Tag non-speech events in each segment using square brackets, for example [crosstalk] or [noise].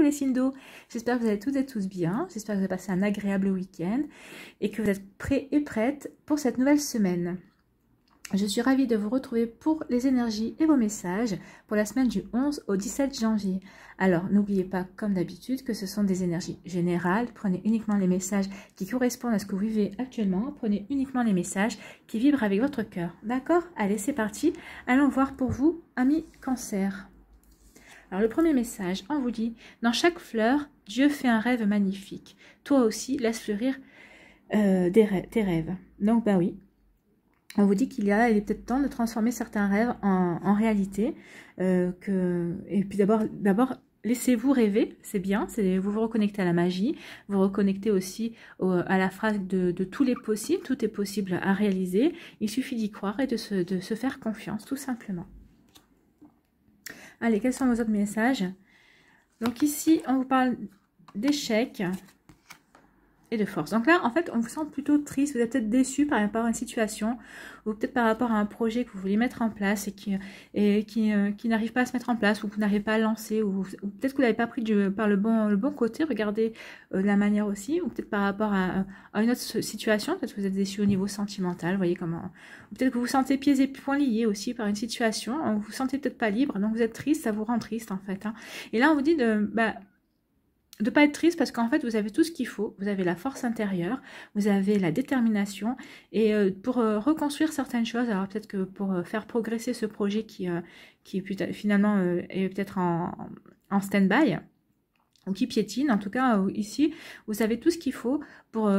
les signes j'espère que vous allez toutes et tous bien, j'espère que vous avez passé un agréable week-end et que vous êtes prêts et prêtes pour cette nouvelle semaine. Je suis ravie de vous retrouver pour les énergies et vos messages pour la semaine du 11 au 17 janvier. Alors, n'oubliez pas, comme d'habitude, que ce sont des énergies générales. Prenez uniquement les messages qui correspondent à ce que vous vivez actuellement. Prenez uniquement les messages qui vibrent avec votre cœur. D'accord Allez, c'est parti. Allons voir pour vous, amis cancer. Alors le premier message, on vous dit, dans chaque fleur, Dieu fait un rêve magnifique. Toi aussi, laisse fleurir euh, des rêves, tes rêves. Donc ben oui, on vous dit qu'il y a, il est peut-être temps de transformer certains rêves en, réalité. Euh, et puis d'abord, d'abord laissez-vous rêver, c'est bien, c'est vous vous reconnectez à la magie, vous reconnectez aussi à la phrase de, tout tous les possibles, tout est possible à réaliser, il suffit d'y croire et de se faire confiance, tout simplement. Allez, quels sont vos autres messages Donc ici, on vous parle d'échecs et de force. Donc là, en fait, on vous sent plutôt triste, vous êtes peut-être déçu par rapport à une situation, ou peut-être par rapport à un projet que vous voulez mettre en place et qui, et euh, qui, n'arrive pas à se mettre en place, ou que vous n'arrivez pas à lancer, ou, peut-être que vous n'avez pas pris par le bon, le bon côté, regardez euh, de la manière aussi, ou peut-être par rapport à, une autre situation, peut-être que vous êtes déçu au niveau sentimental, voyez comment... peut-être que vous vous sentez pieds et poings liés aussi par une situation, vous vous sentez peut-être pas libre, donc vous êtes triste, ça vous rend triste en fait. Hein. Et là, on vous dit de... Bah, de pas être triste parce qu'en fait vous avez tout ce qu'il faut, vous avez la force intérieure, vous avez la détermination et euh, pour euh, reconstruire certaines choses, alors peut-être que pour euh, faire progresser ce projet qui, qui finalement est peut-être en, stand-by ou qui piétine, en tout cas ici vous avez tout ce qu'il faut pour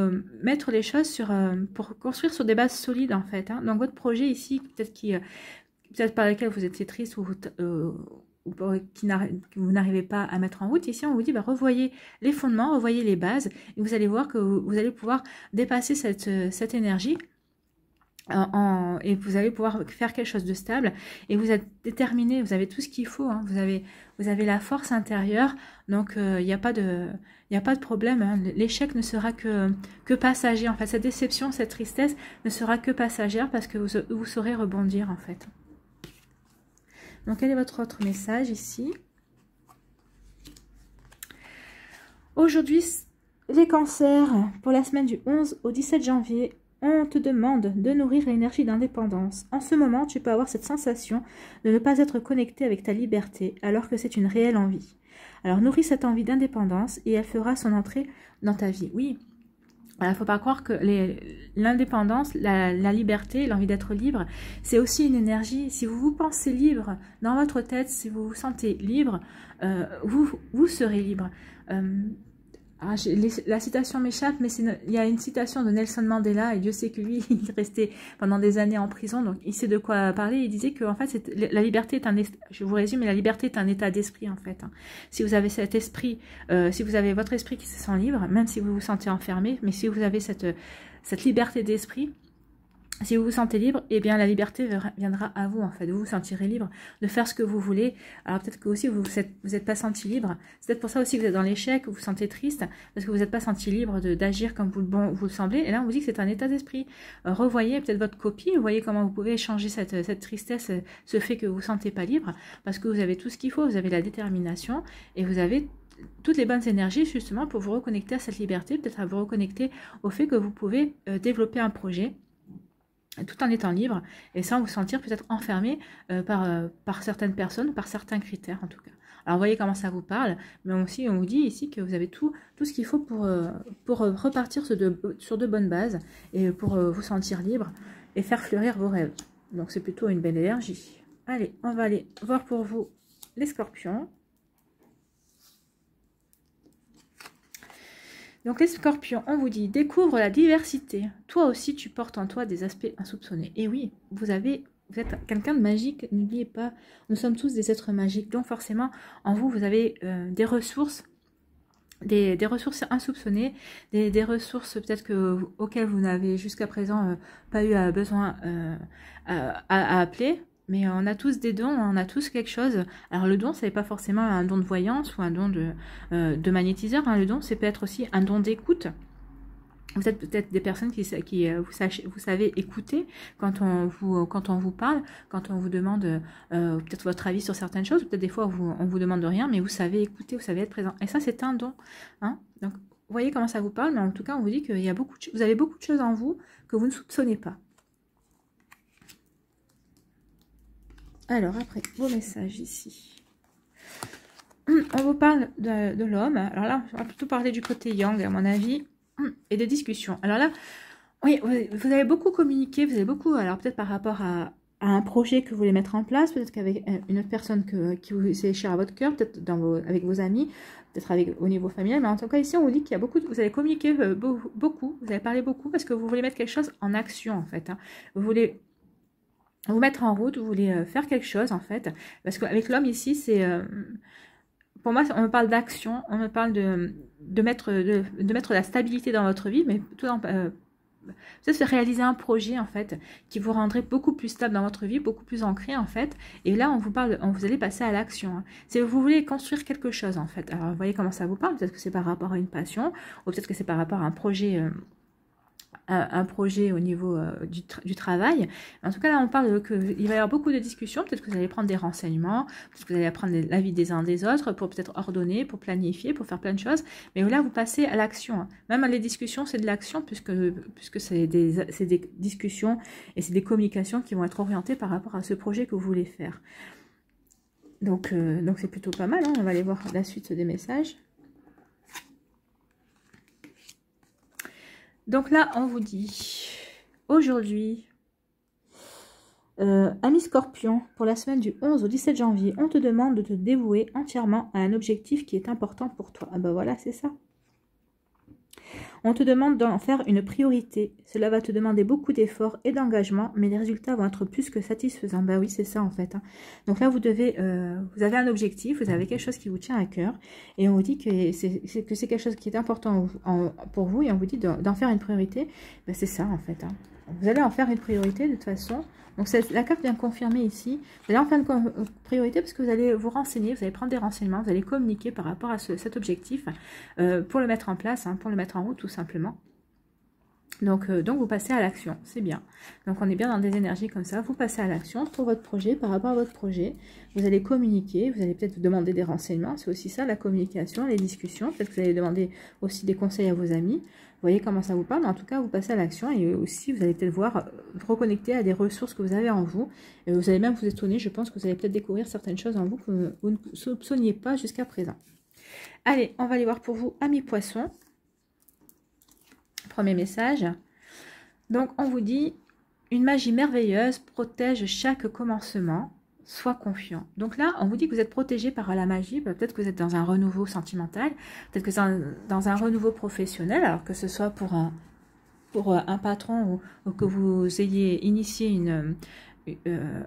mettre les choses sur, pour construire sur des bases solides en fait. Hein. Donc votre projet ici, peut-être qui peut-être par lequel vous étiez triste ou qui que vous n'arrivez pas à mettre en route, ici on vous dit bah, revoyez les fondements, revoyez les bases, et vous allez voir que vous, allez pouvoir dépasser cette, énergie et vous allez pouvoir faire quelque chose de stable et vous êtes déterminé, vous avez tout ce qu'il faut, hein. vous, avez, la force intérieure, donc euh, il n'y a, pas de, problème, hein. l'échec ne sera que, que passager en fait, cette déception, cette tristesse ne sera que passagère parce que vous, vous saurez rebondir en fait. Donc, quel est votre autre message ici Aujourd'hui, les cancers, pour la semaine du 11 au 17 janvier, on te demande de nourrir l'énergie d'indépendance. En ce moment, tu peux avoir cette sensation de ne pas être connecté avec ta liberté, alors que c'est une réelle envie. Alors nourris cette envie d'indépendance et elle fera son entrée dans ta vie. Oui, il ne faut pas croire que l'indépendance, la, liberté, l'envie d'être libre, c'est aussi une énergie. Si vous vous pensez libre dans votre tête, si vous vous sentez libre, euh, vous, vous serez libre. Euh, ah, la citation m'échappe, mais il y a une citation de Nelson Mandela, et Dieu sait que lui, [laughs] il restait pendant des années en prison, donc il sait de quoi parler. Il disait que en fait, la liberté est un, je vous résume, la liberté est un état d'esprit en fait. Hein. Si vous avez cet esprit, euh, si vous avez votre esprit qui se sent libre, même si vous vous sentez enfermé, mais si vous avez cette cette liberté d'esprit, si vous vous sentez libre, eh bien la liberté viendra à vous en fait. Vous vous sentirez libre de faire ce que vous voulez. Alors peut-être que aussi vous vous êtes, vous pas senti libre. C'est peut-être pour ça aussi que vous êtes dans l'échec, vous vous sentez triste parce que vous n'êtes pas senti libre d'agir comme vous le bon vous le semblez. Et là on vous dit que c'est un état d'esprit. Euh, revoyez peut-être votre copie, Vous voyez comment vous pouvez changer cette, cette tristesse, ce fait que vous vous sentez pas libre parce que vous avez tout ce qu'il faut, vous avez la détermination et vous avez toutes les bonnes énergies justement pour vous reconnecter à cette liberté, peut-être à vous reconnecter au fait que vous pouvez euh, développer un projet tout en étant libre et sans vous sentir peut-être enfermé euh, par, euh, par certaines personnes par certains critères en tout cas. Alors voyez comment ça vous parle, mais aussi on vous dit ici que vous avez tout, ce qu'il faut pour, euh, pour repartir sur de, sur de bonnes bases et pour vous sentir libre et faire fleurir vos rêves. Donc c'est plutôt une belle énergie. Allez, on va aller voir pour vous les scorpions. Donc les scorpions, on vous dit, découvre la diversité. Toi aussi, tu portes en toi des aspects insoupçonnés. Et oui, vous avez... êtes quelqu'un de magique, n'oubliez pas, nous sommes tous des êtres magiques, donc forcément en vous, vous avez euh, des ressources des, ressources insoupçonnées, des, ressources peut-être que auxquelles vous n'avez jusqu'à présent euh, pas eu euh, besoin à, appeler, mais euh, on a tous des dons, hein, on a tous quelque chose. Alors le don, n'est pas forcément un don de voyance ou un don de, euh, de magnétiseur. Hein. Le don, c'est peut-être aussi un don d'écoute. Vous êtes peut-être des personnes qui, euh, vous, vous savez écouter quand on vous, quand on vous parle, quand on vous demande peut-être votre avis sur certaines choses, peut-être des fois on vous, vous demande rien, mais vous savez écouter, vous savez être présent. Et ça, c'est un don. Hein. Donc, vous voyez comment ça vous parle, mais en tout cas, on vous dit que vous avez beaucoup de choses en vous que vous ne soupçonnez pas. Alors, après, vos messages ici. Hum, on vous parle de, l'homme. Alors là, on va plutôt parler du côté yang, à mon avis, hum, et des discussions. Alors là, oui, vous avez beaucoup communiqué, vous avez beaucoup, alors peut-être par rapport à, un projet que vous voulez mettre en place, peut-être qu'avec euh, une autre personne qui vous est chère à votre cœur, peut-être avec vos amis, peut-être avec au niveau familial, mais en tout cas ici on vous dit qu'il y a beaucoup, vous avez communiqué euh, beaucoup, vous avez parlé beaucoup parce que vous voulez mettre quelque chose en action en fait. Hein. Vous voulez vous mettre en route, vous voulez euh, faire quelque chose en fait. Parce qu'avec l'homme ici, c'est... Euh, pour moi, on me parle d'action, on me parle de, mettre, de, mettre la stabilité dans votre vie, mais tout en... peut réaliser un projet en fait qui vous rendrait beaucoup plus stable dans votre vie, beaucoup plus ancré en fait. Et là, on vous parle, on vous allez passer à l'action. Hein. vous voulez construire quelque chose en fait, alors vous voyez comment ça vous parle. Peut-être que c'est par rapport à une passion, ou peut-être que c'est par rapport à un projet. Euh, un, projet au niveau euh, du, travail. En tout cas, là, on parle qu'il va y avoir beaucoup de discussions. Peut-être que vous allez prendre des renseignements, peut-être que vous allez apprendre l'avis des uns des autres pour peut-être ordonner, pour planifier, pour faire plein de choses. Mais là, vous passez à l'action. Hein. Même les discussions, c'est de l'action puisque, puisque c'est des, discussions et c'est des communications qui vont être orientées par rapport à ce projet que vous voulez faire. Donc, euh, donc c'est plutôt pas mal. Hein. On va aller voir la suite des messages. Donc là, on vous dit aujourd'hui, euh, ami Scorpion, pour la semaine du 11 au 17 janvier, on te demande de te dévouer entièrement à un objectif qui est important pour toi. Ah bah ben voilà, c'est ça. On te demande d'en faire une priorité. Cela va te demander beaucoup d'efforts et d'engagement, mais les résultats vont être plus que satisfaisants. Ben oui, c'est ça en fait. Hein. Donc là, vous devez, euh, vous avez un objectif, vous avez quelque chose qui vous tient à cœur, et on vous dit que c'est quelque chose qui est important pour vous, et on vous dit d'en faire une priorité. Ben, c'est ça en fait. Hein vous allez en faire une priorité de toute façon. Donc la carte vient confirmer ici. Vous allez en faire une euh, priorité parce que vous allez vous renseigner, vous allez prendre des renseignements, vous allez communiquer par rapport à cet objectif euh, pour le mettre en place, hein, pour le mettre en route tout simplement. Donc, euh, donc vous passez à l'action, c'est bien. Donc on est bien dans des énergies comme ça, vous passez à l'action pour votre projet, par rapport à votre projet. Vous allez communiquer, vous allez peut-être vous demander des renseignements, c'est aussi ça la communication, les discussions. Peut-être que vous allez demander aussi des conseils à vos amis. Vous voyez comment ça vous parle, en tout cas vous passez à l'action et aussi vous allez peut-être voir, vous euh, reconnecter à des ressources que vous avez en vous. Et vous allez même vous étonner, je pense que vous allez peut-être découvrir certaines choses en vous que vous ne soupçonniez pas jusqu'à présent. Allez, on va aller voir pour vous, amis poissons premier message. Donc on vous dit, une magie merveilleuse protège chaque commencement, sois confiant. Donc là, on vous dit que vous êtes protégé par la magie, bah, peut-être que vous êtes dans un renouveau sentimental, peut-être que c'est dans un renouveau professionnel, alors que ce soit pour un, pour un patron ou, que vous ayez initié une, euh,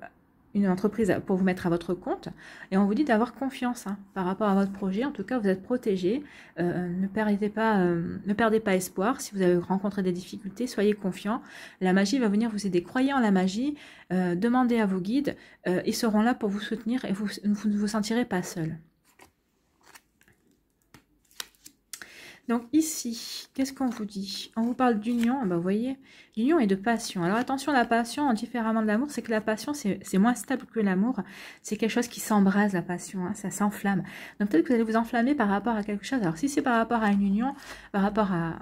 une entreprise pour vous mettre à votre compte. Et on vous dit d'avoir confiance hein, par rapport à votre projet. En tout cas, vous êtes protégé. Euh, ne, perdez pas, euh, ne perdez pas espoir. Si vous avez rencontré des difficultés, soyez confiant. La magie va venir vous aider. Croyez en la magie. Euh, demandez à vos guides. ils seront là pour vous soutenir et vous, vous ne vous sentirez pas seul. Donc ici, qu'est-ce qu'on vous dit On vous parle d'union, ah bah, vous voyez, l'union est de passion. Alors attention, la passion, différemment de l'amour, c'est que la passion, c'est moins stable que l'amour. C'est quelque chose qui s'embrase, la passion, hein, ça s'enflamme. Donc peut-être que vous allez vous enflammer par rapport à quelque chose. Alors si c'est par rapport à une union, par rapport à,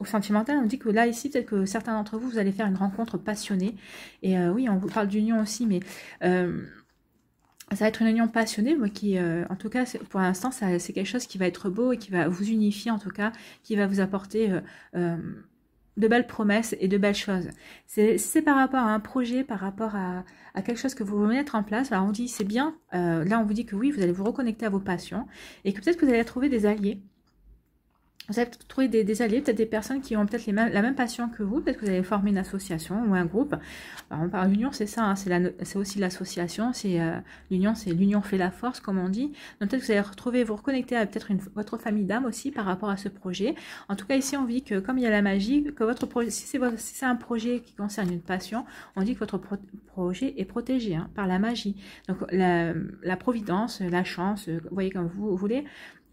au sentimental, on dit que là, ici, peut-être que certains d'entre vous, vous allez faire une rencontre passionnée. Et euh, oui, on vous parle d'union aussi, mais... Euh, ça va être une union passionnée, moi qui, euh, en tout cas, pour l'instant, c'est quelque chose qui va être beau et qui va vous unifier, en tout cas, qui va vous apporter euh, euh, de belles promesses et de belles choses. C'est par rapport à un projet, par rapport à, quelque chose que vous voulez mettre en place. Alors on dit c'est bien, là on vous dit que oui, vous allez vous reconnecter à vos passions et que peut-être que vous allez trouver des alliés vous allez trouver des, alliés, peut-être des personnes qui ont peut-être la même passion que vous, peut-être que vous allez former une association ou un groupe. Alors, on parle d'union, c'est ça, hein, c'est aussi l'association, c'est euh, l'union, c'est l'union fait la force, comme on dit. Donc peut-être que vous allez retrouver, vous reconnecter à peut-être votre famille d'âme aussi par rapport à ce projet. En tout cas, ici, on vit que comme il y a la magie, que votre projet, si c'est un projet qui concerne une passion, on dit que votre projet est protégé hein, par la magie. Donc la, la providence, la chance, vous euh, voyez comme vous voulez,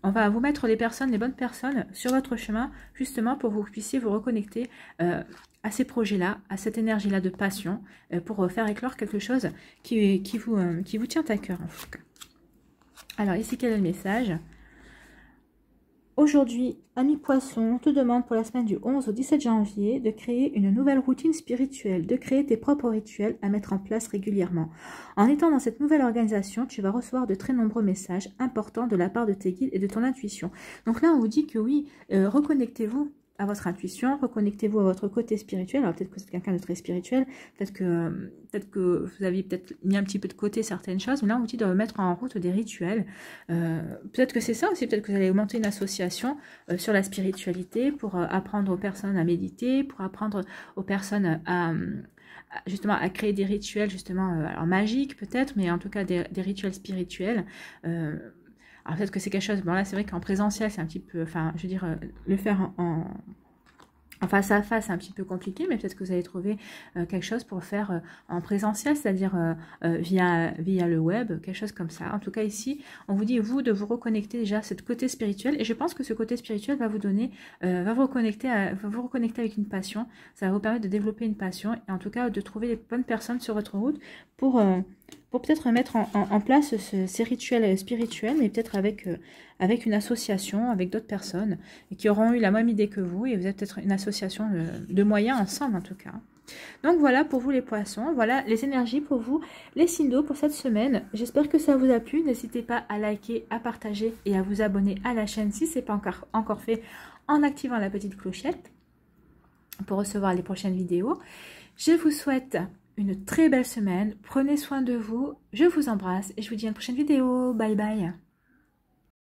on va vous mettre les personnes, les bonnes personnes sur votre chemin, justement pour que vous puissiez vous reconnecter euh, à ces projets-là, à cette énergie-là de passion, euh, pour euh, faire éclore quelque chose qui, vous, qui vous tient à cœur en Alors ici, quel est le message Aujourd'hui, ami poisson, on te demande pour la semaine du 11 au 17 janvier de créer une nouvelle routine spirituelle, de créer tes propres rituels à mettre en place régulièrement. En étant dans cette nouvelle organisation, tu vas recevoir de très nombreux messages importants de la part de tes guides et de ton intuition. Donc là, on vous dit que oui, euh, reconnectez-vous à votre intuition, reconnectez-vous à votre côté spirituel. Alors peut-être que c'est quelqu'un de très spirituel, peut-être que, euh, peut que vous aviez peut-être mis un petit peu de côté certaines choses, mais là on vous dit de mettre en route des rituels. Euh, peut-être que c'est ça aussi, peut-être que vous allez augmenter une association euh, sur la spiritualité pour apprendre aux personnes à méditer, pour apprendre aux personnes à, justement à créer des rituels justement alors magiques peut-être, mais en tout cas des rituels spirituels. Alors peut-être que c'est quelque chose, bon là c'est vrai qu'en présentiel c'est un petit peu, enfin je veux dire, euh, le faire en, face à face, c'est un petit peu compliqué, mais peut-être que vous allez trouver euh, quelque chose pour faire euh, en présentiel, c'est-à-dire via, via le web, quelque chose comme ça. En tout cas, ici, on vous dit, vous, de vous reconnecter déjà à ce côté spirituel. Et je pense que ce côté spirituel va vous donner, va, vous reconnecter va vous reconnecter avec une passion. Ça va vous permettre de développer une passion et en tout cas de trouver les bonnes personnes sur votre route pour pour peut-être mettre en, place ces rituels spirituels, mais peut-être avec, euh, avec une association, avec d'autres personnes qui auront eu la même idée que vous, et vous êtes peut-être une association de, moyens ensemble en tout cas. Donc voilà pour vous les poissons, voilà les énergies pour vous, les signes pour cette semaine. J'espère que ça vous a plu, n'hésitez pas à liker, à partager et à vous abonner à la chaîne si ce n'est pas encore, encore fait en activant la petite clochette pour recevoir les prochaines vidéos. Je vous souhaite une très belle semaine. Prenez soin de vous. Je vous embrasse et je vous dis à une prochaine vidéo. Bye bye.